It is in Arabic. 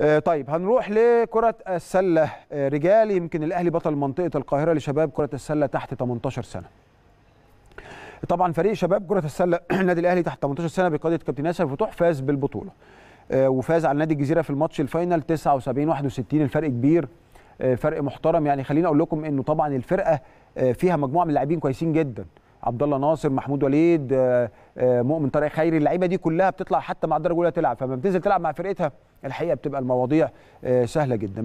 آه، طيب هنروح لكرة السلة آه، رجال يمكن الأهلي بطل منطقة القاهرة لشباب كرة السلة تحت 18 سنة طبعا فريق شباب كرة السلة النادي الأهلي تحت 18 سنة بقيادة كابتن ياسر فتوح فاز بالبطولة آه، وفاز على نادي الجزيرة في الماتش الفاينل 79 61 الفرق كبير فرق محترم يعني خليني أقول لكم إنه طبعا الفرقة فيها مجموعة من اللاعبين كويسين جدا عبد الله ناصر محمود وليد آه، مؤمن طارق خيري اللعيبه دي كلها بتطلع حتى مع الدرجه الاولى تلعب فلما بتنزل تلعب مع فرقتها الحقيقه بتبقى المواضيع آه، سهله جدا